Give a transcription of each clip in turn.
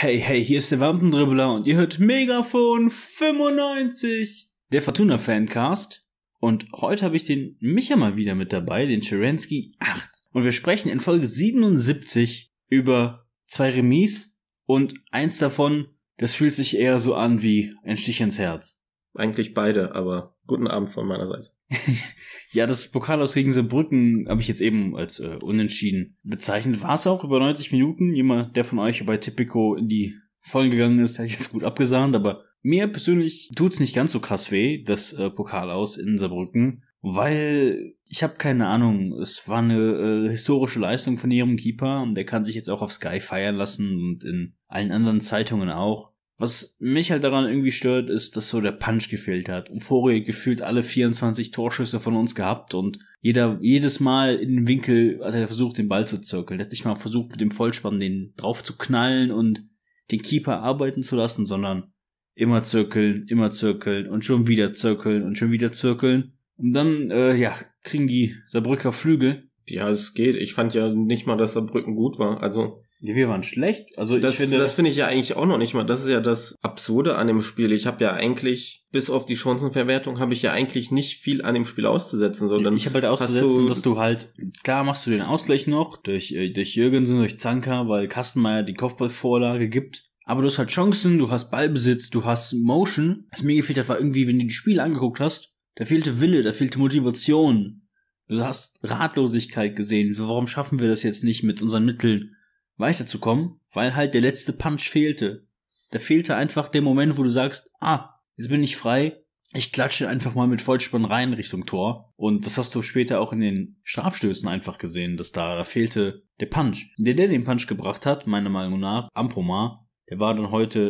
Hey, hey, hier ist der Wampendribbler und ihr hört Megafon 95, der Fortuna Fancast. Und heute habe ich den Micha mal wieder mit dabei, den Cherensky 8. Und wir sprechen in Folge 77 über zwei Remis und eins davon, das fühlt sich eher so an wie ein Stich ins Herz. Eigentlich beide, aber guten Abend von meiner Seite. ja, das Pokalhaus gegen Saarbrücken habe ich jetzt eben als äh, unentschieden bezeichnet. War es auch über 90 Minuten. Jemand, der von euch bei Tipico in die Vollen gegangen ist, hätte ich jetzt gut abgesahnt, aber mir persönlich tut es nicht ganz so krass weh, das äh, Pokal aus in Saarbrücken, weil ich habe keine Ahnung, es war eine äh, historische Leistung von ihrem Keeper und der kann sich jetzt auch auf Sky feiern lassen und in allen anderen Zeitungen auch. Was mich halt daran irgendwie stört, ist, dass so der Punch gefehlt hat. vorher gefühlt alle 24 Torschüsse von uns gehabt und jeder, jedes Mal in den Winkel hat er versucht, den Ball zu zirkeln. Er hat nicht mal versucht, mit dem Vollspann den drauf zu knallen und den Keeper arbeiten zu lassen, sondern immer zirkeln, immer zirkeln und schon wieder zirkeln und schon wieder zirkeln. Und dann, äh, ja, kriegen die Saarbrücker Flügel. Ja, es geht. Ich fand ja nicht mal, dass Saarbrücken gut war. Also, Nee, wir waren schlecht. Also das, ich finde, das finde ich ja eigentlich auch noch nicht mal. Das ist ja das Absurde an dem Spiel. Ich habe ja eigentlich, bis auf die Chancenverwertung, habe ich ja eigentlich nicht viel an dem Spiel auszusetzen. So, dann ich habe halt auszusetzen, du dass du halt, klar machst du den Ausgleich noch durch, äh, durch Jürgensen, durch Zanka, weil Kastenmeier die Kopfballvorlage gibt. Aber du hast halt Chancen, du hast Ballbesitz, du hast Motion. Was mir gefehlt hat, war irgendwie, wenn du die Spiele angeguckt hast, da fehlte Wille, da fehlte Motivation. Du hast Ratlosigkeit gesehen. Warum schaffen wir das jetzt nicht mit unseren Mitteln? weiterzukommen, weil halt der letzte Punch fehlte. Da fehlte einfach der Moment, wo du sagst, ah, jetzt bin ich frei, ich klatsche einfach mal mit Vollspann rein Richtung Tor. Und das hast du später auch in den Strafstößen einfach gesehen, dass da, da fehlte der Punch. Der, der den Punch gebracht hat, meiner Meinung nach, Ampomar, der war dann heute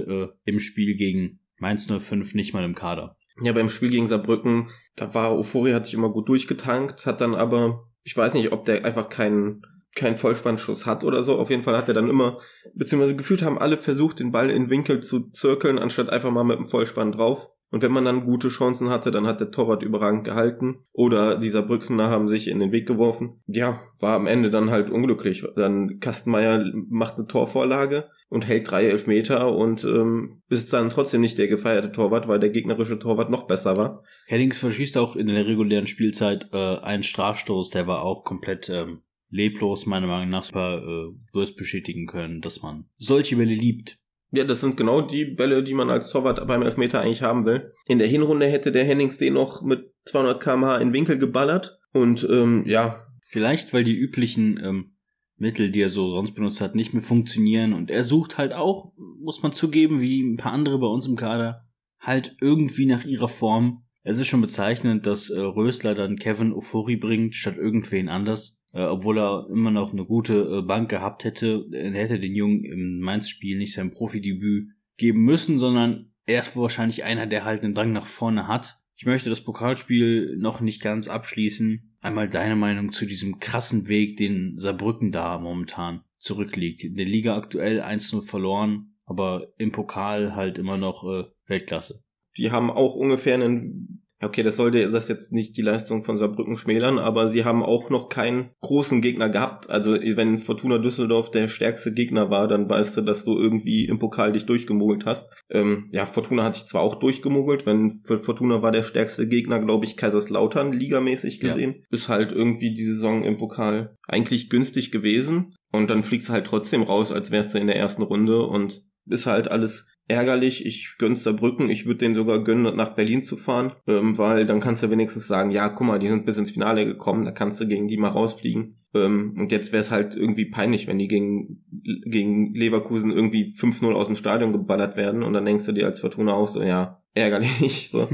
äh, im Spiel gegen Mainz 05 nicht mal im Kader. Ja, beim Spiel gegen Saarbrücken, da war Euphorie, hat sich immer gut durchgetankt, hat dann aber, ich weiß nicht, ob der einfach keinen keinen Vollspannschuss hat oder so. Auf jeden Fall hat er dann immer, beziehungsweise gefühlt haben alle versucht, den Ball in Winkel zu zirkeln, anstatt einfach mal mit dem Vollspann drauf. Und wenn man dann gute Chancen hatte, dann hat der Torwart überragend gehalten oder dieser Saarbrückener haben sich in den Weg geworfen. Ja, war am Ende dann halt unglücklich. Dann Kastenmeier macht eine Torvorlage und hält drei Elfmeter und ähm, ist dann trotzdem nicht der gefeierte Torwart, weil der gegnerische Torwart noch besser war. Hennings verschießt auch in der regulären Spielzeit äh, einen Strafstoß, der war auch komplett ähm, leblos meiner Meinung nach super äh, Würst beschädigen können, dass man solche Bälle liebt. Ja, das sind genau die Bälle, die man als Torwart beim Elfmeter eigentlich haben will. In der Hinrunde hätte der Hennings den noch mit 200 km/h in Winkel geballert und ähm, ja. Vielleicht, weil die üblichen ähm, Mittel, die er so sonst benutzt hat, nicht mehr funktionieren und er sucht halt auch, muss man zugeben, wie ein paar andere bei uns im Kader, halt irgendwie nach ihrer Form. Es ist schon bezeichnend, dass äh, Rösler dann Kevin Euphorie bringt statt irgendwen anders äh, obwohl er immer noch eine gute äh, Bank gehabt hätte, er äh, hätte den Jungen im Mainz-Spiel nicht sein Profidebüt geben müssen, sondern er ist wahrscheinlich einer, der halt einen Drang nach vorne hat. Ich möchte das Pokalspiel noch nicht ganz abschließen. Einmal deine Meinung zu diesem krassen Weg, den Saarbrücken da momentan zurückliegt. In der Liga aktuell 1-0 verloren, aber im Pokal halt immer noch äh, Weltklasse. Die haben auch ungefähr einen Okay, das sollte das jetzt nicht die Leistung von Saarbrücken schmälern, aber sie haben auch noch keinen großen Gegner gehabt. Also wenn Fortuna Düsseldorf der stärkste Gegner war, dann weißt du, dass du irgendwie im Pokal dich durchgemogelt hast. Ähm, ja, Fortuna hat sich zwar auch durchgemogelt, wenn für Fortuna war der stärkste Gegner, glaube ich, Kaiserslautern, ligamäßig gesehen. Ja. Ist halt irgendwie die Saison im Pokal eigentlich günstig gewesen. Und dann fliegst du halt trotzdem raus, als wärst du in der ersten Runde und ist halt alles ärgerlich. Ich gönn's da Brücken. Ich würde denen sogar gönnen, nach Berlin zu fahren, ähm, weil dann kannst du wenigstens sagen, ja, guck mal, die sind bis ins Finale gekommen, da kannst du gegen die mal rausfliegen. Ähm, und jetzt wäre es halt irgendwie peinlich, wenn die gegen, gegen Leverkusen irgendwie 5-0 aus dem Stadion geballert werden und dann denkst du dir als Fortuna auch so, ja, ärgerlich. So.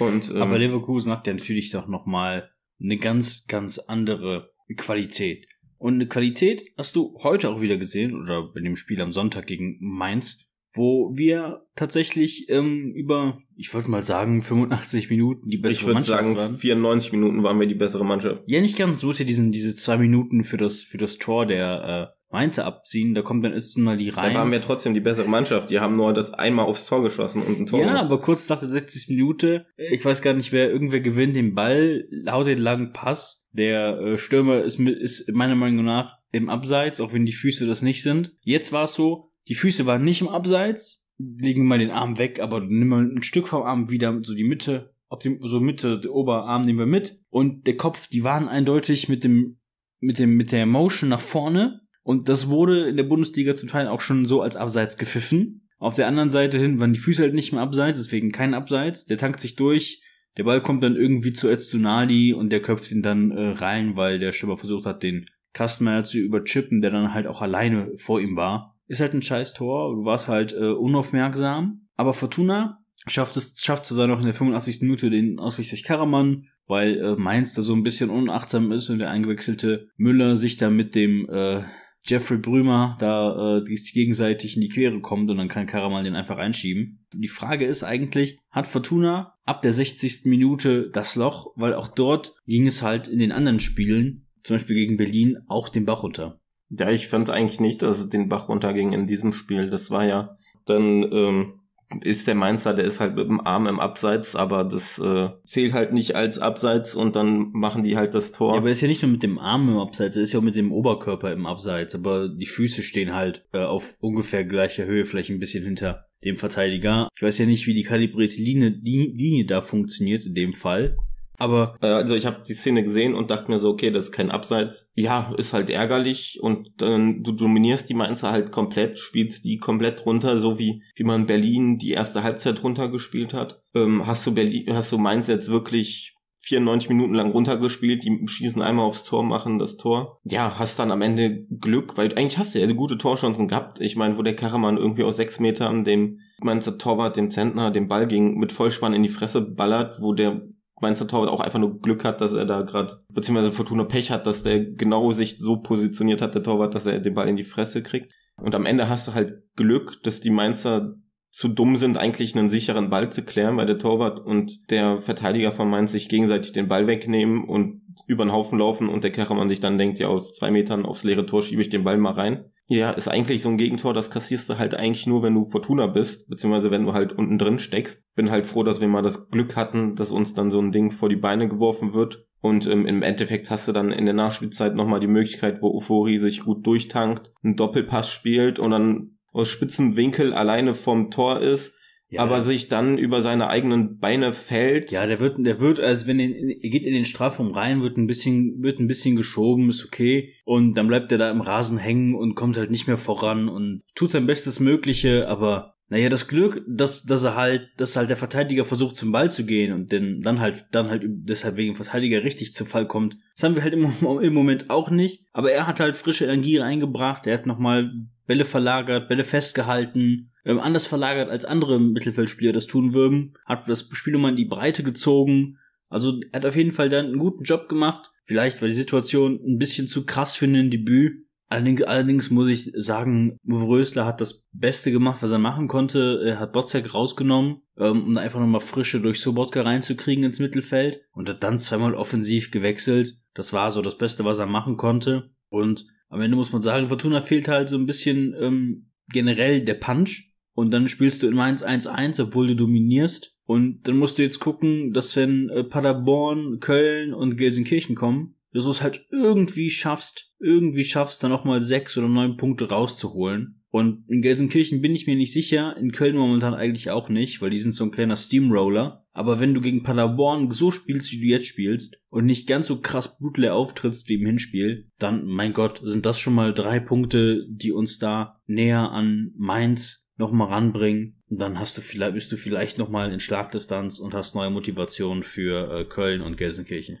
Und, ähm, Aber Leverkusen hat ja natürlich doch nochmal eine ganz, ganz andere Qualität. Und eine Qualität hast du heute auch wieder gesehen, oder bei dem Spiel am Sonntag gegen Mainz, wo wir tatsächlich ähm, über, ich würde mal sagen, 85 Minuten die bessere Mannschaft waren. Ich würde sagen, 94 Minuten waren wir die bessere Mannschaft. Ja, nicht ganz. So ist ja diesen, diese zwei Minuten für das, für das Tor der äh, Mainzer abziehen. Da kommt dann erst mal die rein. Da waren wir trotzdem die bessere Mannschaft. Die haben nur das einmal aufs Tor geschossen und ein Tor. Ja, aber kurz nach der 60. Minute, ich weiß gar nicht, wer irgendwer gewinnt den Ball, haut den langen Pass. Der äh, Stürmer ist, ist meiner Meinung nach im Abseits, auch wenn die Füße das nicht sind. Jetzt war es so, die Füße waren nicht im Abseits. Legen mal den Arm weg, aber nimm mal ein Stück vom Arm wieder, so die Mitte, ob dem, so Mitte, der Oberarm nehmen wir mit. Und der Kopf, die waren eindeutig mit dem, mit dem, mit der Motion nach vorne. Und das wurde in der Bundesliga zum Teil auch schon so als Abseits gepfiffen. Auf der anderen Seite hin waren die Füße halt nicht im abseits, deswegen kein Abseits. Der tankt sich durch. Der Ball kommt dann irgendwie zu Ezunali und der köpft ihn dann äh, rein, weil der Stürmer versucht hat, den Kastenmeier zu überchippen, der dann halt auch alleine vor ihm war ist halt ein scheiß Tor, du warst halt äh, unaufmerksam. Aber Fortuna schafft es, schafft es dann noch in der 85. Minute den Ausgleich durch Karaman, weil äh, Mainz da so ein bisschen unachtsam ist und der eingewechselte Müller sich da mit dem äh, Jeffrey Brümer da äh, gegenseitig in die Quere kommt und dann kann Karaman den einfach einschieben. Die Frage ist eigentlich, hat Fortuna ab der 60. Minute das Loch, weil auch dort ging es halt in den anderen Spielen, zum Beispiel gegen Berlin, auch den Bach runter. Ja, ich fand eigentlich nicht, dass es den Bach runterging in diesem Spiel. Das war ja dann ähm, ist der Mainzer, der ist halt mit dem Arm im Abseits, aber das äh, zählt halt nicht als Abseits und dann machen die halt das Tor. Ja, aber er ist ja nicht nur mit dem Arm im Abseits, er ist ja auch mit dem Oberkörper im Abseits, aber die Füße stehen halt äh, auf ungefähr gleicher Höhe, vielleicht ein bisschen hinter dem Verteidiger. Ich weiß ja nicht, wie die kalibrierte Linie, Linie da funktioniert in dem Fall. Aber äh, also ich habe die Szene gesehen und dachte mir so, okay, das ist kein Abseits. Ja, ist halt ärgerlich und dann äh, du dominierst die Mainzer halt komplett, spielst die komplett runter, so wie wie man Berlin die erste Halbzeit runtergespielt hat. Ähm, hast du Berlin, hast du Mainz jetzt wirklich 94 Minuten lang runtergespielt, die schießen einmal aufs Tor, machen das Tor. Ja, hast dann am Ende Glück, weil eigentlich hast du ja gute Torchancen gehabt. Ich meine, wo der Karaman irgendwie aus sechs Metern dem Mainzer Torwart, dem Zentner, den Ball ging, mit Vollspann in die Fresse ballert, wo der Mainzer Torwart auch einfach nur Glück hat, dass er da gerade, beziehungsweise Fortuna Pech hat, dass der genau sich so positioniert hat, der Torwart, dass er den Ball in die Fresse kriegt. Und am Ende hast du halt Glück, dass die Mainzer zu dumm sind, eigentlich einen sicheren Ball zu klären, weil der Torwart und der Verteidiger von Mainz sich gegenseitig den Ball wegnehmen und über den Haufen laufen und der Kerremann sich dann denkt, ja, aus zwei Metern aufs leere Tor schiebe ich den Ball mal rein. Ja, ist eigentlich so ein Gegentor, das kassierst du halt eigentlich nur, wenn du Fortuna bist, beziehungsweise wenn du halt unten drin steckst. Bin halt froh, dass wir mal das Glück hatten, dass uns dann so ein Ding vor die Beine geworfen wird. Und ähm, im Endeffekt hast du dann in der Nachspielzeit nochmal die Möglichkeit, wo Euphorie sich gut durchtankt, einen Doppelpass spielt und dann aus spitzem Winkel alleine vom Tor ist ja, aber sich dann über seine eigenen Beine fällt. Ja, der wird, der wird, als wenn er, er geht in den Strafraum rein, wird ein bisschen, wird ein bisschen geschoben, ist okay. Und dann bleibt er da im Rasen hängen und kommt halt nicht mehr voran und tut sein Bestes Mögliche, aber naja, das Glück, dass, dass er halt, dass halt der Verteidiger versucht, zum Ball zu gehen und den, dann halt, dann halt deshalb wegen Verteidiger richtig zu Fall kommt. Das haben wir halt im, im Moment auch nicht. Aber er hat halt frische Energie reingebracht. Er hat nochmal Bälle verlagert, Bälle festgehalten ähm, anders verlagert, als andere Mittelfeldspieler das tun würden. Hat das Spiel immer in die Breite gezogen. Also er hat auf jeden Fall dann einen guten Job gemacht. Vielleicht war die Situation ein bisschen zu krass für ein Debüt. Allerdings, allerdings muss ich sagen, Rösler hat das Beste gemacht, was er machen konnte. Er hat Botzek rausgenommen, ähm, um einfach nochmal Frische durch Sobotka reinzukriegen ins Mittelfeld. Und hat dann zweimal offensiv gewechselt. Das war so das Beste, was er machen konnte. Und am Ende muss man sagen, Fortuna fehlt halt so ein bisschen ähm, generell der Punch und dann spielst du in Mainz 1-1, obwohl du dominierst. Und dann musst du jetzt gucken, dass wenn äh, Paderborn, Köln und Gelsenkirchen kommen, dass du es halt irgendwie schaffst, irgendwie schaffst, dann nochmal sechs oder neun Punkte rauszuholen. Und in Gelsenkirchen bin ich mir nicht sicher, in Köln momentan eigentlich auch nicht, weil die sind so ein kleiner Steamroller. Aber wenn du gegen Paderborn so spielst, wie du jetzt spielst, und nicht ganz so krass blutleer auftrittst wie im Hinspiel, dann, mein Gott, sind das schon mal drei Punkte, die uns da näher an Mainz nochmal ranbringen. dann hast du vielleicht, bist du vielleicht nochmal in Schlagdistanz und hast neue Motivation für äh, Köln und Gelsenkirchen.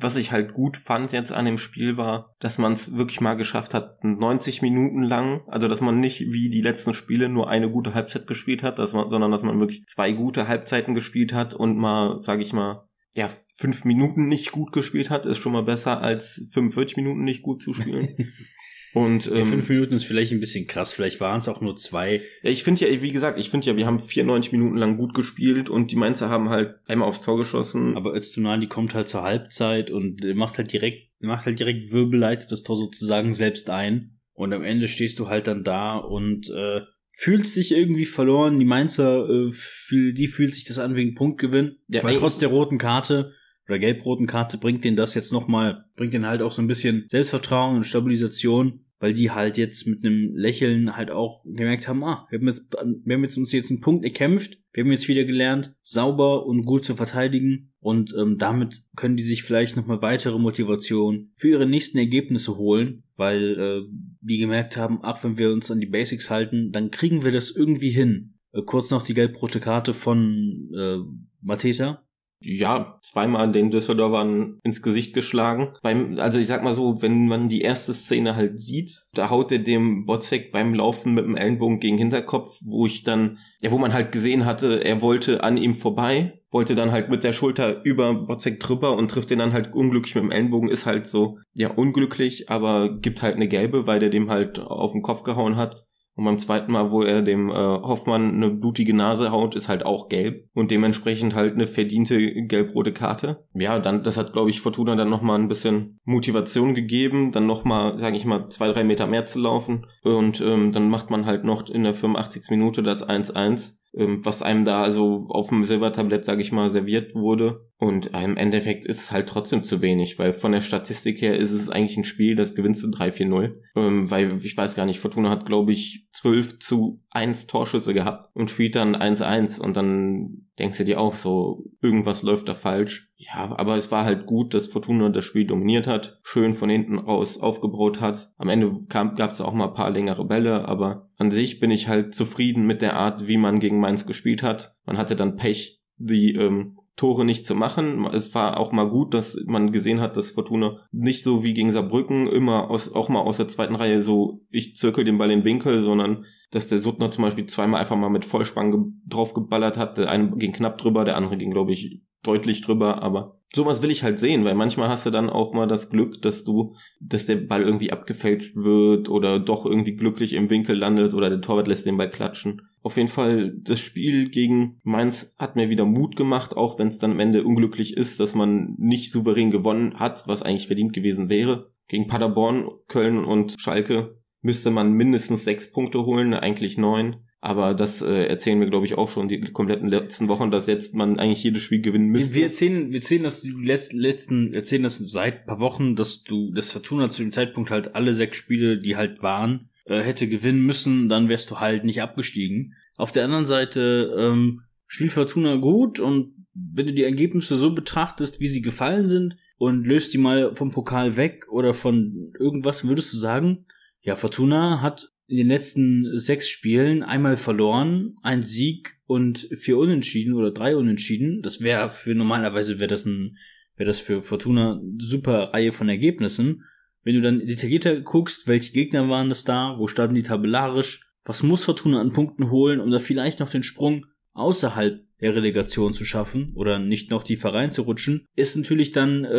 Was ich halt gut fand jetzt an dem Spiel war, dass man es wirklich mal geschafft hat, 90 Minuten lang, also dass man nicht wie die letzten Spiele nur eine gute Halbzeit gespielt hat, dass man, sondern dass man wirklich zwei gute Halbzeiten gespielt hat und mal, sag ich mal, ja, fünf Minuten nicht gut gespielt hat, ist schon mal besser als 45 Minuten nicht gut zu spielen. Und, ähm, ja, fünf ähm, Minuten ist vielleicht ein bisschen krass, vielleicht waren es auch nur zwei. Ja, ich finde ja, wie gesagt, ich finde ja, wir haben 94 Minuten lang gut gespielt und die Mainzer haben halt einmal aufs Tor geschossen. Aber Öztunan, die kommt halt zur Halbzeit und äh, macht halt direkt, macht halt direkt Wirbel, leitet das Tor sozusagen selbst ein. Und am Ende stehst du halt dann da und äh, fühlst dich irgendwie verloren. Die Mainzer, äh, für die fühlt sich das an wegen Punktgewinn. Ja, weil ey, trotz der roten Karte oder gelb-roten Karte bringt denen das jetzt nochmal, bringt denen halt auch so ein bisschen Selbstvertrauen und Stabilisation, weil die halt jetzt mit einem Lächeln halt auch gemerkt haben, ah, wir haben jetzt, wir haben jetzt uns jetzt einen Punkt erkämpft, wir haben jetzt wieder gelernt, sauber und gut zu verteidigen und ähm, damit können die sich vielleicht nochmal weitere Motivation für ihre nächsten Ergebnisse holen, weil äh, die gemerkt haben, ach, wenn wir uns an die Basics halten, dann kriegen wir das irgendwie hin. Äh, kurz noch die gelb-rote Karte von äh, Mateta, ja, zweimal den Düsseldorfern ins Gesicht geschlagen. Beim, also ich sag mal so, wenn man die erste Szene halt sieht, da haut er dem Bozek beim Laufen mit dem Ellenbogen gegen den Hinterkopf, wo ich dann, ja, wo man halt gesehen hatte, er wollte an ihm vorbei, wollte dann halt mit der Schulter über Bozek drüber und trifft den dann halt unglücklich mit dem Ellenbogen, ist halt so, ja, unglücklich, aber gibt halt eine gelbe, weil der dem halt auf den Kopf gehauen hat. Und beim zweiten Mal, wo er dem äh, Hoffmann eine blutige Nase haut, ist halt auch gelb und dementsprechend halt eine verdiente gelb-rote Karte. Ja, dann das hat glaube ich Fortuna dann nochmal ein bisschen Motivation gegeben, dann nochmal, mal, sage ich mal, zwei drei Meter mehr zu laufen und ähm, dann macht man halt noch in der 85. Minute das 1-1 ähm, was einem da also auf dem Silbertablett, sage ich mal, serviert wurde. Und äh, im Endeffekt ist es halt trotzdem zu wenig, weil von der Statistik her ist es eigentlich ein Spiel, das gewinnst du 3-4-0. Ähm, weil ich weiß gar nicht, Fortuna hat, glaube ich, 12 zu 1 Torschüsse gehabt und spielt dann 1-1 und dann denkst du dir auch so, irgendwas läuft da falsch. Ja, aber es war halt gut, dass Fortuna das Spiel dominiert hat, schön von hinten aus aufgebaut hat. Am Ende gab es auch mal ein paar längere Bälle, aber an sich bin ich halt zufrieden mit der Art, wie man gegen Mainz gespielt hat. Man hatte dann Pech, die ähm, Tore nicht zu machen. Es war auch mal gut, dass man gesehen hat, dass Fortuna nicht so wie gegen Saarbrücken immer aus, auch mal aus der zweiten Reihe so, ich zirkel den Ball in den Winkel, sondern dass der Suttner zum Beispiel zweimal einfach mal mit Vollspann ge draufgeballert hat. Der eine ging knapp drüber, der andere ging, glaube ich, deutlich drüber, aber sowas will ich halt sehen, weil manchmal hast du dann auch mal das Glück, dass du, dass der Ball irgendwie abgefälscht wird oder doch irgendwie glücklich im Winkel landet oder der Torwart lässt den Ball klatschen. Auf jeden Fall, das Spiel gegen Mainz hat mir wieder Mut gemacht, auch wenn es dann am Ende unglücklich ist, dass man nicht souverän gewonnen hat, was eigentlich verdient gewesen wäre. Gegen Paderborn, Köln und Schalke müsste man mindestens sechs Punkte holen, eigentlich neun. Aber das äh, erzählen wir, glaube ich, auch schon die kompletten letzten Wochen, dass jetzt man eigentlich jedes Spiel gewinnen müsste. Wir erzählen, wir erzählen, dass du letzt, letzten, erzählen das seit paar Wochen, dass du das Fortuna zu dem Zeitpunkt halt alle sechs Spiele, die halt waren, äh, hätte gewinnen müssen, dann wärst du halt nicht abgestiegen. Auf der anderen Seite ähm, spielt Fortuna gut und wenn du die Ergebnisse so betrachtest, wie sie gefallen sind und löst die mal vom Pokal weg oder von irgendwas, würdest du sagen, ja, Fortuna hat in den letzten sechs Spielen einmal verloren, ein Sieg und vier Unentschieden oder drei Unentschieden. Das wäre für normalerweise wäre das ein wäre das für Fortuna super Reihe von Ergebnissen. Wenn du dann detaillierter guckst, welche Gegner waren das da, wo standen die tabellarisch, was muss Fortuna an Punkten holen, um da vielleicht noch den Sprung außerhalb der Relegation zu schaffen oder nicht noch tiefer reinzurutschen, ist natürlich dann äh,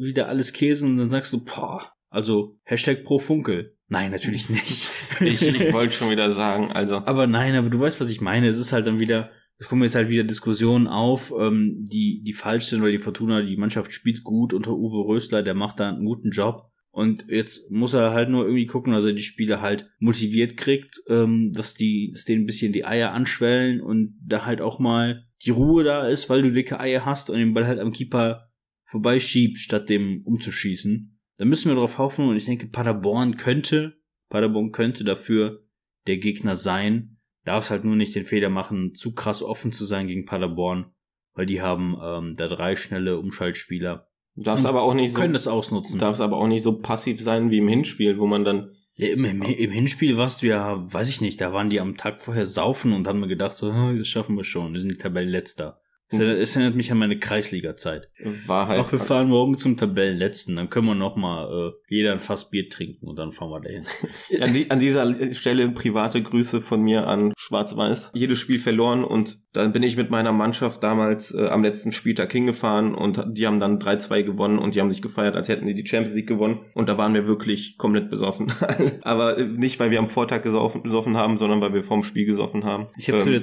wieder alles Käse und dann sagst du, boah, also Hashtag pro Funkel. Nein, natürlich nicht. ich, ich wollte schon wieder sagen, also. Aber nein, aber du weißt, was ich meine. Es ist halt dann wieder, es kommen jetzt halt wieder Diskussionen auf, ähm, die, die falsch sind, weil die Fortuna, die Mannschaft spielt gut unter Uwe Rösler, der macht da einen guten Job. Und jetzt muss er halt nur irgendwie gucken, dass er die Spieler halt motiviert kriegt, ähm, dass die, dass denen ein bisschen die Eier anschwellen und da halt auch mal die Ruhe da ist, weil du dicke Eier hast und den Ball halt am Keeper vorbeischiebt, statt dem umzuschießen. Da müssen wir drauf hoffen und ich denke, Paderborn könnte, Paderborn könnte dafür der Gegner sein. Darf es halt nur nicht den Fehler machen, zu krass offen zu sein gegen Paderborn, weil die haben ähm, da drei schnelle Umschaltspieler Darf's aber auch nicht so, können das ausnutzen. Darf's aber auch nicht so passiv sein wie im Hinspiel, wo man dann ja, im, im, im, Hinspiel warst du ja, weiß ich nicht, da waren die am Tag vorher saufen und haben mir gedacht, so, das schaffen wir schon, wir sind die Tabellenletzter. Es erinnert, es erinnert mich an meine Kreisliga-Zeit. Wahrheit. Halt Ach, wir fahren morgen zum Tabellenletzten, dann können wir nochmal äh, jeder ein Fass Bier trinken und dann fahren wir dahin. an, die, an dieser Stelle private Grüße von mir an Schwarz-Weiß. Jedes Spiel verloren und dann bin ich mit meiner Mannschaft damals äh, am letzten Spieltag hingefahren und die haben dann 3-2 gewonnen und die haben sich gefeiert, als hätten die die Champions League gewonnen und da waren wir wirklich komplett besoffen. Aber äh, nicht, weil wir am Vortag gesoffen, gesoffen, haben, sondern weil wir vorm Spiel gesoffen haben. Ich habe ähm. zu der ähm.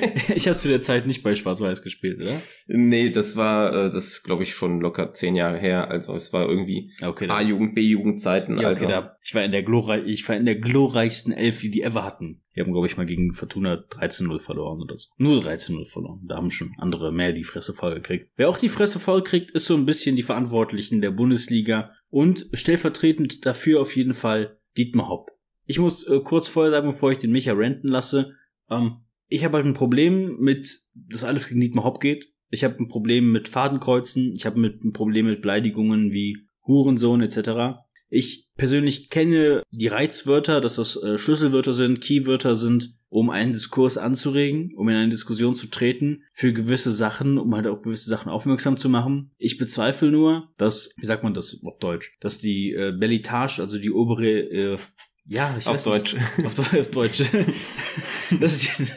Zeit, ich, ich habe zu der Zeit nicht bei Schwarz-Weiß gespielt gespielt, oder? Nee, das war, äh, das glaube ich schon locker zehn Jahre her. Also es war irgendwie okay, A-Jugend, B-Jugend-Zeiten. Ja, okay, also. ich war in der glorreich, ich war in der glorreichsten Elf, die die ever hatten. Die haben, glaube ich, mal gegen Fortuna 13-0 verloren oder so. Nur 13-0 verloren. Da haben schon andere mehr die Fresse voll gekriegt. Wer auch die Fresse voll kriegt, ist so ein bisschen die Verantwortlichen der Bundesliga und stellvertretend dafür auf jeden Fall Dietmar Hopp. Ich muss äh, kurz vorher sagen, bevor ich den Micha renten lasse, ähm, ich habe halt ein Problem mit, dass alles gegen Dietmar Hopp geht. Ich habe ein Problem mit Fadenkreuzen. Ich habe ein Problem mit Beleidigungen wie Hurensohn etc. Ich persönlich kenne die Reizwörter, dass das äh, Schlüsselwörter sind, Keywörter sind, um einen Diskurs anzuregen, um in eine Diskussion zu treten, für gewisse Sachen, um halt auch gewisse Sachen aufmerksam zu machen. Ich bezweifle nur, dass, wie sagt man das auf Deutsch, dass die äh, Belitage, also die obere, äh, ja, ich auf weiß Deutsch. Nicht, auf, auf Deutsch. das ist,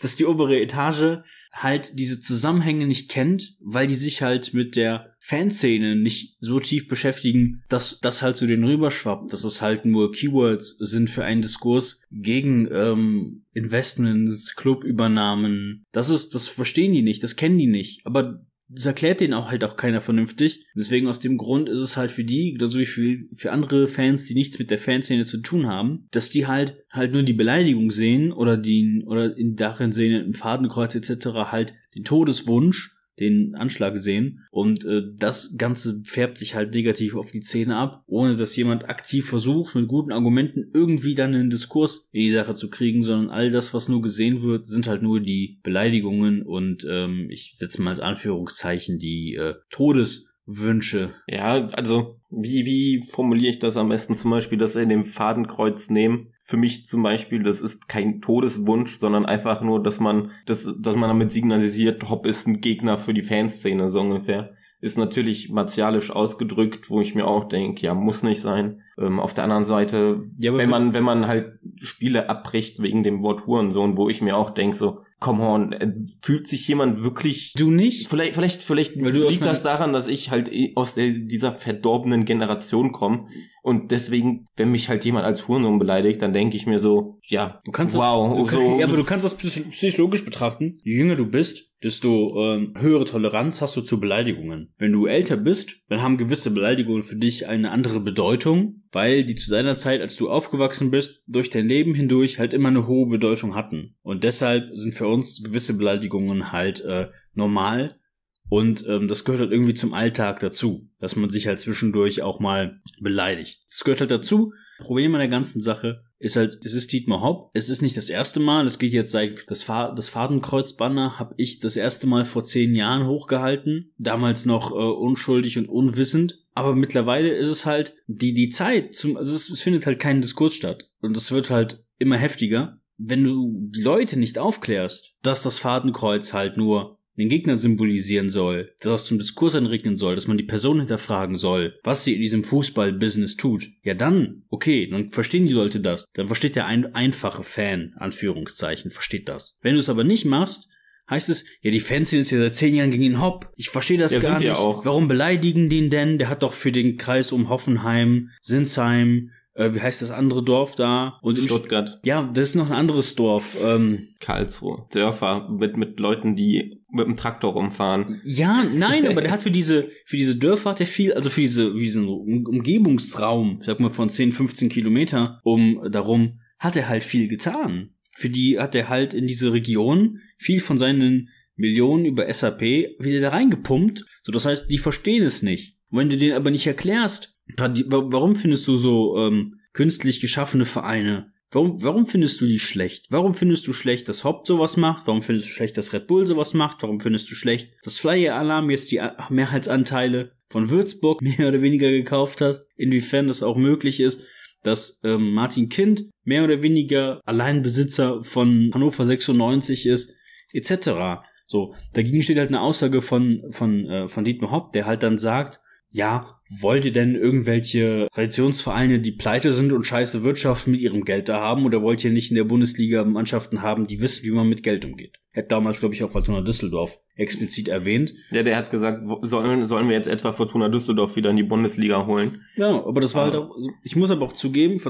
dass die obere Etage halt diese Zusammenhänge nicht kennt, weil die sich halt mit der Fanszene nicht so tief beschäftigen, dass das halt zu den rüberschwappt, dass es halt nur Keywords sind für einen Diskurs gegen ähm, Investments, Clubübernahmen. Das ist, das verstehen die nicht, das kennen die nicht. Aber das erklärt denen auch halt auch keiner vernünftig. Deswegen aus dem Grund ist es halt für die, so wie für, für andere Fans, die nichts mit der Fanszene zu tun haben, dass die halt halt nur die Beleidigung sehen oder die oder in darin sehen, im Fadenkreuz etc. halt den Todeswunsch den Anschlag sehen. Und äh, das Ganze färbt sich halt negativ auf die Szene ab, ohne dass jemand aktiv versucht, mit guten Argumenten irgendwie dann einen Diskurs in die Sache zu kriegen, sondern all das, was nur gesehen wird, sind halt nur die Beleidigungen und ähm, ich setze mal als Anführungszeichen die äh, Todeswünsche. Ja, also wie, wie formuliere ich das am besten zum Beispiel, dass in dem Fadenkreuz nehmen, für mich zum Beispiel, das ist kein Todeswunsch, sondern einfach nur, dass man, dass, dass man damit signalisiert, Hopp ist ein Gegner für die Fanszene, so ungefähr. Ist natürlich martialisch ausgedrückt, wo ich mir auch denke, ja, muss nicht sein. Ähm, auf der anderen Seite, ja, wenn man, wenn man halt Spiele abbricht wegen dem Wort Hurensohn, wo ich mir auch denke, so, come on, äh, fühlt sich jemand wirklich. Du nicht? Vielleicht, vielleicht, vielleicht liegt das daran, dass ich halt eh aus der, dieser verdorbenen Generation komme, und deswegen, wenn mich halt jemand als Hurensohn beleidigt, dann denke ich mir so, ja, du kannst wow. Das, du so, ja, aber du kannst das psychologisch betrachten. Je jünger du bist, desto ähm, höhere Toleranz hast du zu Beleidigungen. Wenn du älter bist, dann haben gewisse Beleidigungen für dich eine andere Bedeutung, weil die zu deiner Zeit, als du aufgewachsen bist, durch dein Leben hindurch halt immer eine hohe Bedeutung hatten. Und deshalb sind für uns gewisse Beleidigungen halt äh, normal und ähm, das gehört halt irgendwie zum Alltag dazu, dass man sich halt zwischendurch auch mal beleidigt. Das gehört halt dazu. Problem an der ganzen Sache ist halt, es ist Dietmar Hopp. Es ist nicht das erste Mal. Es geht jetzt seit das, Fa das Fadenkreuzbanner habe ich das erste Mal vor zehn Jahren hochgehalten. Damals noch äh, unschuldig und unwissend. Aber mittlerweile ist es halt die die Zeit. Zum, also es, es findet halt keinen Diskurs statt und es wird halt immer heftiger, wenn du die Leute nicht aufklärst, dass das Fadenkreuz halt nur den Gegner symbolisieren soll, dass das zum Diskurs anregnen soll, dass man die Person hinterfragen soll, was sie in diesem Fußball-Business tut, ja dann, okay, dann verstehen die Leute das. Dann versteht der ein einfache Fan, Anführungszeichen, versteht das. Wenn du es aber nicht machst, heißt es, ja, die Fans sind jetzt ja seit zehn Jahren gegen ihn hopp. Ich verstehe das ja, gar nicht. Warum beleidigen die ihn denn? Der hat doch für den Kreis um Hoffenheim, Sinsheim, äh, wie heißt das andere Dorf da? Und Stuttgart. St ja, das ist noch ein anderes Dorf. Ähm, Karlsruhe. Dörfer mit, mit Leuten, die mit dem Traktor rumfahren. Ja, nein, aber der hat für diese, für diese Dörfer hat er viel, also für diese, diesen Umgebungsraum, ich sag mal von 10, 15 Kilometer um darum, hat er halt viel getan. Für die hat er halt in diese Region viel von seinen Millionen über SAP wieder da reingepumpt. So, das heißt, die verstehen es nicht. Und wenn du denen aber nicht erklärst, Warum findest du so ähm, künstlich geschaffene Vereine? Warum, warum findest du die schlecht? Warum findest du schlecht, dass Haupt sowas macht? Warum findest du schlecht, dass Red Bull sowas macht? Warum findest du schlecht, dass Flyer Alarm jetzt die Mehrheitsanteile von Würzburg mehr oder weniger gekauft hat? Inwiefern das auch möglich ist, dass ähm, Martin Kind mehr oder weniger Alleinbesitzer von Hannover 96 ist, etc. So, dagegen steht halt eine Aussage von, von, äh, von Dietmar Haupt, der halt dann sagt, ja, Wollt ihr denn irgendwelche Traditionsvereine, die pleite sind und scheiße Wirtschaft mit ihrem Geld da haben? Oder wollt ihr nicht in der Bundesliga Mannschaften haben, die wissen, wie man mit Geld umgeht? Hätte damals, glaube ich, auch Fortuna Düsseldorf explizit erwähnt. Ja, der hat gesagt, sollen, sollen wir jetzt etwa Fortuna Düsseldorf wieder in die Bundesliga holen? Ja, aber das war halt auch, also, ich muss aber auch zugeben,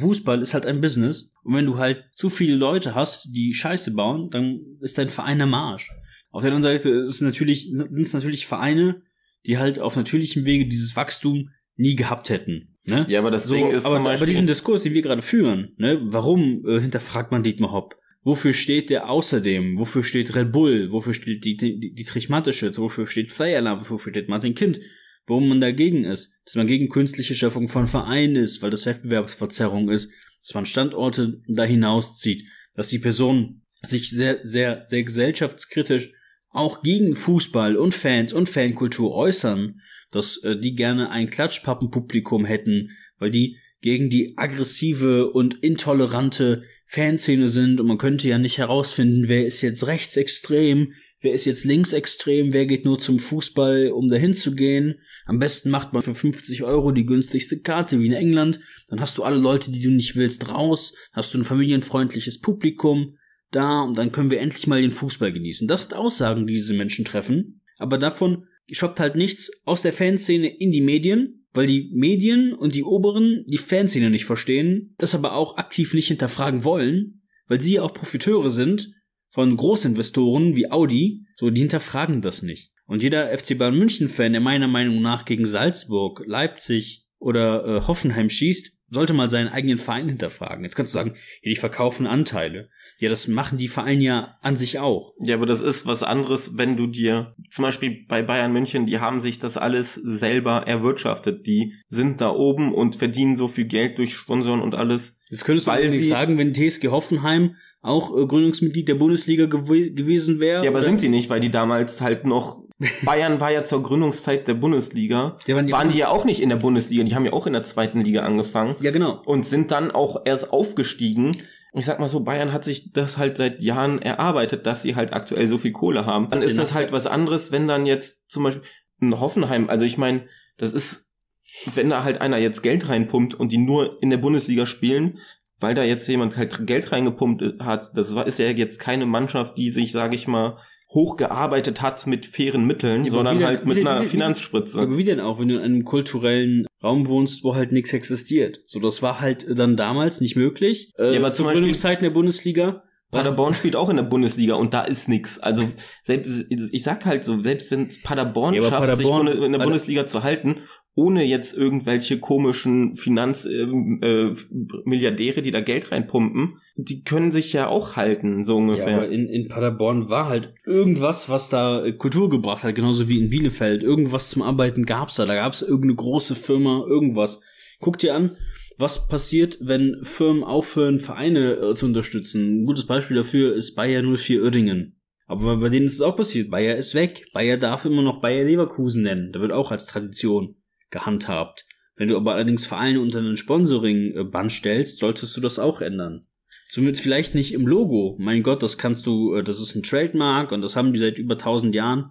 Fußball ist halt ein Business. Und wenn du halt zu viele Leute hast, die Scheiße bauen, dann ist dein Verein am Arsch. Auf der anderen Seite sind es natürlich, natürlich Vereine, die halt auf natürlichem Wege dieses Wachstum nie gehabt hätten. Ne? Ja, aber das so, Ding ist aber, zum Beispiel aber diesen Diskurs, den wir gerade führen, ne? warum äh, hinterfragt man Dietmar Hopp? Wofür steht der außerdem? Wofür steht Red Bull? Wofür steht die, die, die Trichmatische? Wofür steht Feierland? Wofür steht Martin Kind? Warum man dagegen ist? Dass man gegen künstliche Schaffung von Vereinen ist, weil das Wettbewerbsverzerrung ist, dass man Standorte da hinauszieht, dass die Personen sich sehr, sehr, sehr gesellschaftskritisch auch gegen Fußball und Fans und Fankultur äußern, dass äh, die gerne ein Klatschpappenpublikum hätten, weil die gegen die aggressive und intolerante Fanszene sind und man könnte ja nicht herausfinden, wer ist jetzt rechtsextrem, wer ist jetzt linksextrem, wer geht nur zum Fußball, um dahin zu gehen. Am besten macht man für 50 Euro die günstigste Karte wie in England, dann hast du alle Leute, die du nicht willst, raus, hast du ein familienfreundliches Publikum, da und dann können wir endlich mal den Fußball genießen. Das sind Aussagen, die diese Menschen treffen, aber davon schwappt halt nichts aus der Fanszene in die Medien, weil die Medien und die Oberen die Fanszene nicht verstehen, das aber auch aktiv nicht hinterfragen wollen, weil sie ja auch Profiteure sind von Großinvestoren wie Audi, so die hinterfragen das nicht. Und jeder FC Bayern München Fan, der meiner Meinung nach gegen Salzburg, Leipzig oder äh, Hoffenheim schießt, sollte mal seinen eigenen Verein hinterfragen. Jetzt kannst du sagen, die verkaufen Anteile. Ja, das machen die Vereine ja an sich auch. Ja, aber das ist was anderes, wenn du dir, zum Beispiel bei Bayern München, die haben sich das alles selber erwirtschaftet. Die sind da oben und verdienen so viel Geld durch Sponsoren und alles. Das könntest du eigentlich sagen, wenn TSG Hoffenheim auch äh, Gründungsmitglied der Bundesliga gew gewesen wäre. Ja, aber äh, sind die nicht, weil die damals halt noch Bayern war ja zur Gründungszeit der Bundesliga. Ja, waren, die, waren die ja auch nicht in der Bundesliga, die haben ja auch in der zweiten Liga angefangen. Ja, genau. Und sind dann auch erst aufgestiegen ich sag mal so, Bayern hat sich das halt seit Jahren erarbeitet, dass sie halt aktuell so viel Kohle haben. Dann ist genau. das halt was anderes, wenn dann jetzt zum Beispiel ein Hoffenheim, also ich meine, das ist, wenn da halt einer jetzt Geld reinpumpt und die nur in der Bundesliga spielen, weil da jetzt jemand halt Geld reingepumpt hat, das ist ja jetzt keine Mannschaft, die sich, sage ich mal, hochgearbeitet hat mit fairen Mitteln, ja, sondern halt denn, mit einer denn, Finanzspritze. Aber wie denn auch, wenn du in einem kulturellen Raum wohnst, wo halt nichts existiert? So, das war halt dann damals nicht möglich. Äh, ja, aber zum Beispiel Gründungszeiten der Bundesliga. Paderborn spielt auch in der Bundesliga und da ist nix. Also selbst, ich sag halt so, selbst wenn Paderborn ja, schafft, Paderborn, sich in der Bundesliga zu halten, ohne jetzt irgendwelche komischen Finanzmilliardäre, ähm, äh, die da Geld reinpumpen, die können sich ja auch halten, so ungefähr. Ja, aber in, in Paderborn war halt irgendwas, was da äh, Kultur gebracht hat, genauso wie in Bielefeld. Irgendwas zum Arbeiten gab es da. Da gab es irgendeine große Firma, irgendwas. Guck dir an, was passiert, wenn Firmen aufhören, Vereine äh, zu unterstützen. Ein gutes Beispiel dafür ist Bayer 04 Uerdingen. Aber bei denen ist es auch passiert. Bayer ist weg. Bayer darf immer noch Bayer Leverkusen nennen. Da wird auch als Tradition gehandhabt. Wenn du aber allerdings Vereine unter einen Sponsoring-Bann stellst, solltest du das auch ändern. Zumindest vielleicht nicht im Logo. Mein Gott, das kannst du, äh, das ist ein Trademark und das haben die seit über 1000 Jahren.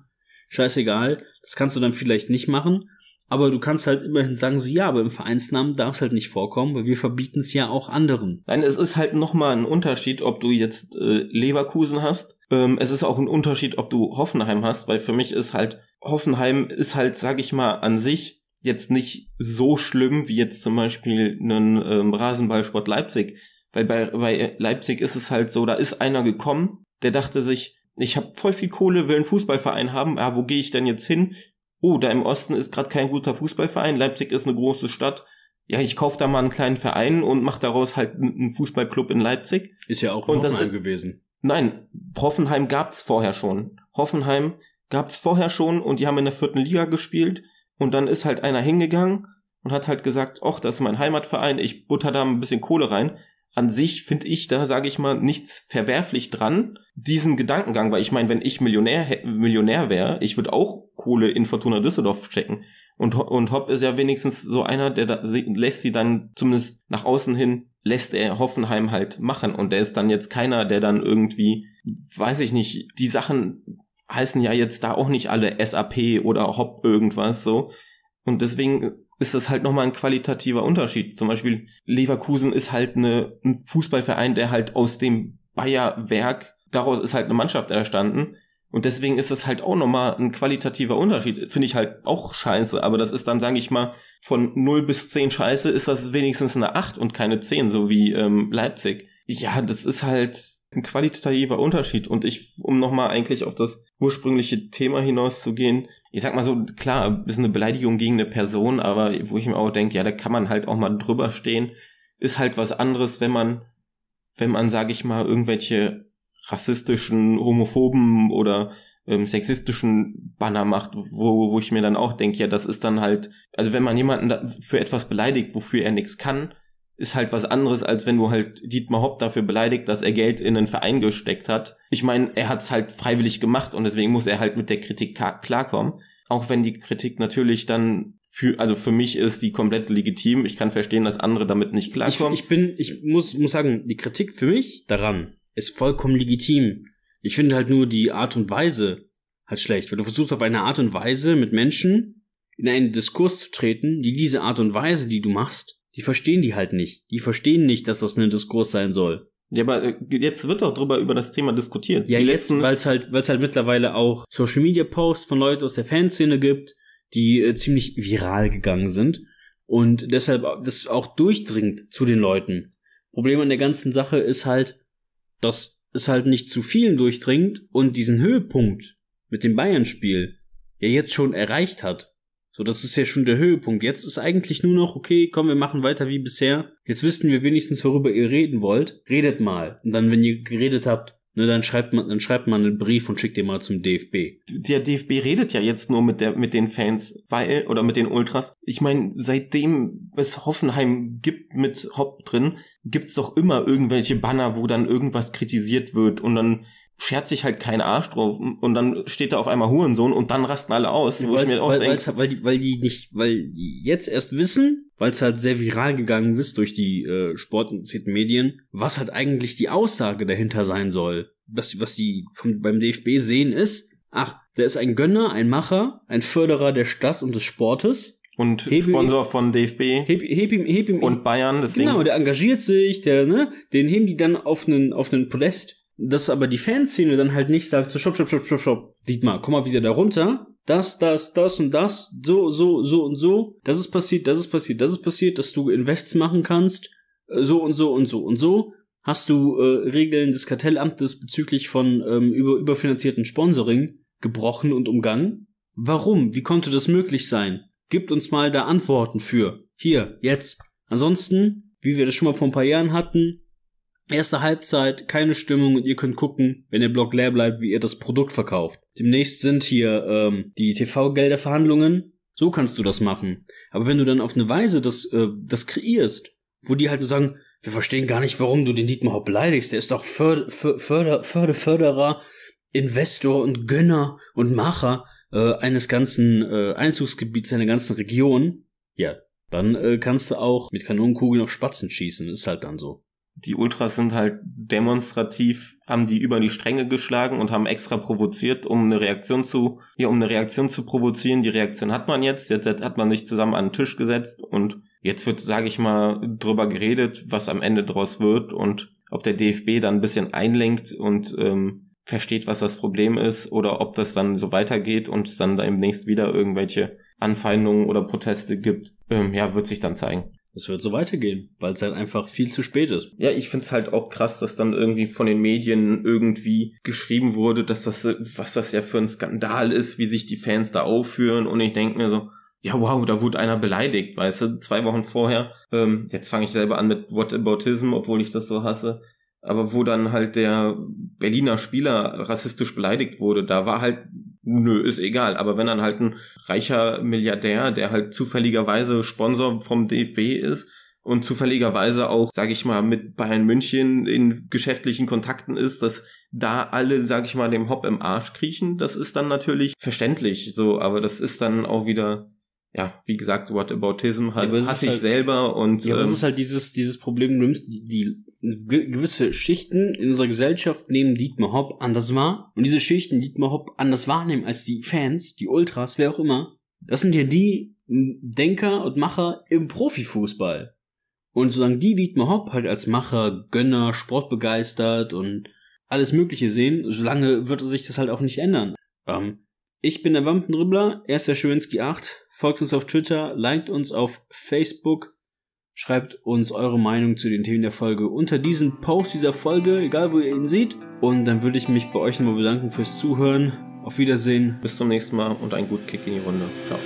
Scheißegal, das kannst du dann vielleicht nicht machen. Aber du kannst halt immerhin sagen, so ja, aber im Vereinsnamen darf es halt nicht vorkommen, weil wir verbieten es ja auch anderen. Nein, es ist halt nochmal ein Unterschied, ob du jetzt äh, Leverkusen hast. Ähm, es ist auch ein Unterschied, ob du Hoffenheim hast, weil für mich ist halt, Hoffenheim ist halt, sag ich mal, an sich jetzt nicht so schlimm wie jetzt zum Beispiel einen ähm, Rasenballsport Leipzig. Weil bei, bei Leipzig ist es halt so, da ist einer gekommen, der dachte sich, ich habe voll viel Kohle, will einen Fußballverein haben, ah, wo gehe ich denn jetzt hin? Oh, da im Osten ist gerade kein guter Fußballverein, Leipzig ist eine große Stadt. Ja, ich kaufe da mal einen kleinen Verein und mache daraus halt einen Fußballclub in Leipzig. Ist ja auch in und Hoffenheim das, gewesen. Nein, Hoffenheim gab's vorher schon. Hoffenheim gab's vorher schon und die haben in der vierten Liga gespielt und dann ist halt einer hingegangen und hat halt gesagt, ach, das ist mein Heimatverein, ich butter da ein bisschen Kohle rein. An sich finde ich da, sage ich mal, nichts verwerflich dran, diesen Gedankengang, weil ich meine, wenn ich Millionär, Millionär wäre, ich würde auch Kohle in Fortuna Düsseldorf stecken. Und, und Hopp ist ja wenigstens so einer, der da, lässt sie dann zumindest nach außen hin, lässt er Hoffenheim halt machen. Und der ist dann jetzt keiner, der dann irgendwie, weiß ich nicht, die Sachen heißen ja jetzt da auch nicht alle SAP oder Hop irgendwas so. Und deswegen ist das halt nochmal ein qualitativer Unterschied. Zum Beispiel Leverkusen ist halt eine, ein Fußballverein, der halt aus dem Bayer-Werk, daraus ist halt eine Mannschaft entstanden. Und deswegen ist das halt auch nochmal ein qualitativer Unterschied. Finde ich halt auch scheiße, aber das ist dann, sage ich mal, von 0 bis 10 scheiße ist das wenigstens eine 8 und keine 10, so wie ähm, Leipzig. Ja, das ist halt ein qualitativer Unterschied. Und ich, um nochmal eigentlich auf das ursprüngliche Thema hinauszugehen. Ich sag mal so, klar, ist bisschen eine Beleidigung gegen eine Person, aber wo ich mir auch denke, ja, da kann man halt auch mal drüber stehen, ist halt was anderes, wenn man, wenn man, sag ich mal, irgendwelche rassistischen, homophoben oder ähm, sexistischen Banner macht, wo, wo ich mir dann auch denke, ja, das ist dann halt, also wenn man jemanden für etwas beleidigt, wofür er nichts kann, ist halt was anderes, als wenn du halt Dietmar Hopp dafür beleidigt, dass er Geld in einen Verein gesteckt hat. Ich meine, er hat's halt freiwillig gemacht und deswegen muss er halt mit der Kritik klarkommen. Auch wenn die Kritik natürlich dann für, also für mich ist die komplett legitim. Ich kann verstehen, dass andere damit nicht klarkommen. Ich, ich bin, ich muss, muss sagen, die Kritik für mich daran ist vollkommen legitim. Ich finde halt nur die Art und Weise halt schlecht, weil du versuchst auf eine Art und Weise mit Menschen in einen Diskurs zu treten, die diese Art und Weise, die du machst, die verstehen die halt nicht. Die verstehen nicht, dass das ein Diskurs sein soll. Ja, aber äh, jetzt wird doch drüber über das Thema diskutiert. Ja, die jetzt, weil es halt, weil's halt mittlerweile auch Social Media Posts von Leuten aus der Fanszene gibt, die äh, ziemlich viral gegangen sind und deshalb das auch durchdringt zu den Leuten. Problem an der ganzen Sache ist halt, dass es halt nicht zu vielen durchdringt und diesen Höhepunkt mit dem Bayern-Spiel ja jetzt schon erreicht hat. So, das ist ja schon der Höhepunkt. Jetzt ist eigentlich nur noch, okay, komm, wir machen weiter wie bisher. Jetzt wissen wir wenigstens, worüber ihr reden wollt. Redet mal. Und dann, wenn ihr geredet habt, Ne, dann schreibt man, dann schreibt man einen Brief und schickt den mal zum DFB. Der DFB redet ja jetzt nur mit der, mit den Fans, weil, oder mit den Ultras. Ich meine, seitdem es Hoffenheim gibt mit Hopp drin, gibt's doch immer irgendwelche Banner, wo dann irgendwas kritisiert wird und dann schert sich halt kein Arsch drauf und dann steht da auf einmal Hurensohn und dann rasten alle aus, ja, wo ich mir auch denke. Weil die, weil die nicht, weil die jetzt erst wissen, weil es halt sehr viral gegangen ist durch die äh, sportinteressierten Medien, was halt eigentlich die Aussage dahinter sein soll. Was, was die vom, beim DFB sehen ist, ach, der ist ein Gönner, ein Macher, ein Förderer der Stadt und des Sportes. Und heb Sponsor ihm, von DFB. Heb, heb ihm, heb ihm, und Bayern, deswegen. Genau, der engagiert sich, der, ne, den heben die dann auf einen, auf einen Podest dass aber die Fanszene dann halt nicht sagt, so stopp, stopp, stopp, stopp, stopp, Dietmar, komm mal wieder da runter. Das, das, das und das, so, so, so und so. Das ist passiert, das ist passiert, das ist passiert, dass du Invests machen kannst. Äh, so und so und so und so. Hast du äh, Regeln des Kartellamtes bezüglich von ähm, über, überfinanzierten Sponsoring gebrochen und umgangen? Warum? Wie konnte das möglich sein? Gibt uns mal da Antworten für. Hier, jetzt. Ansonsten, wie wir das schon mal vor ein paar Jahren hatten, Erste Halbzeit, keine Stimmung und ihr könnt gucken, wenn der Block leer bleibt, wie ihr das Produkt verkauft. Demnächst sind hier ähm, die TV-Gelderverhandlungen. So kannst du das machen. Aber wenn du dann auf eine Weise das, äh, das kreierst, wo die halt nur sagen, wir verstehen gar nicht, warum du den Dietmar Hopp beleidigst, der ist doch Förder, Förder, Förder, Förderer, Investor und Gönner und Macher äh, eines ganzen äh, Einzugsgebiets, einer ganzen Region. Ja, dann äh, kannst du auch mit Kanonenkugeln auf Spatzen schießen, ist halt dann so die Ultras sind halt demonstrativ, haben die über die Stränge geschlagen und haben extra provoziert, um eine Reaktion zu, ja, um eine Reaktion zu provozieren. Die Reaktion hat man jetzt, jetzt hat man sich zusammen an den Tisch gesetzt und jetzt wird, sage ich mal, drüber geredet, was am Ende draus wird und ob der DFB dann ein bisschen einlenkt und ähm, versteht, was das Problem ist oder ob das dann so weitergeht und es dann demnächst wieder irgendwelche Anfeindungen oder Proteste gibt, ähm, ja, wird sich dann zeigen es wird so weitergehen, weil es halt einfach viel zu spät ist. Ja, ich find's halt auch krass, dass dann irgendwie von den Medien irgendwie geschrieben wurde, dass das, was das ja für ein Skandal ist, wie sich die Fans da aufführen. Und ich denk mir so, ja, wow, da wurde einer beleidigt, weißt du, zwei Wochen vorher. Ähm, jetzt fange ich selber an mit What Whataboutism, obwohl ich das so hasse. Aber wo dann halt der Berliner Spieler rassistisch beleidigt wurde, da war halt nö, ist egal. Aber wenn dann halt ein reicher Milliardär, der halt zufälligerweise Sponsor vom DFB ist, und zufälligerweise auch, sag ich mal, mit Bayern München in geschäftlichen Kontakten ist, dass da alle, sag ich mal, dem Hop im Arsch kriechen, das ist dann natürlich verständlich so, aber das ist dann auch wieder ja, wie gesagt, Whataboutism halt ja, hasse ich halt, selber und ja, aber ähm, es ist halt dieses dieses Problem, die, die gewisse Schichten in unserer Gesellschaft nehmen Dietmar Hopp anders wahr. Und diese Schichten Dietmar Hopp anders wahrnehmen als die Fans, die Ultras, wer auch immer. Das sind ja die hm, Denker und Macher im Profifußball. Und solange die Dietmar Hopp halt als Macher, Gönner, sportbegeistert und alles Mögliche sehen, solange wird sich das halt auch nicht ändern. Ähm, ich bin der Wampendribbler, er ist der Schwinski 8, folgt uns auf Twitter, liked uns auf Facebook, Schreibt uns eure Meinung zu den Themen der Folge unter diesen Post dieser Folge, egal wo ihr ihn seht. Und dann würde ich mich bei euch nochmal bedanken fürs Zuhören. Auf Wiedersehen. Bis zum nächsten Mal und einen guten Kick in die Runde. Ciao.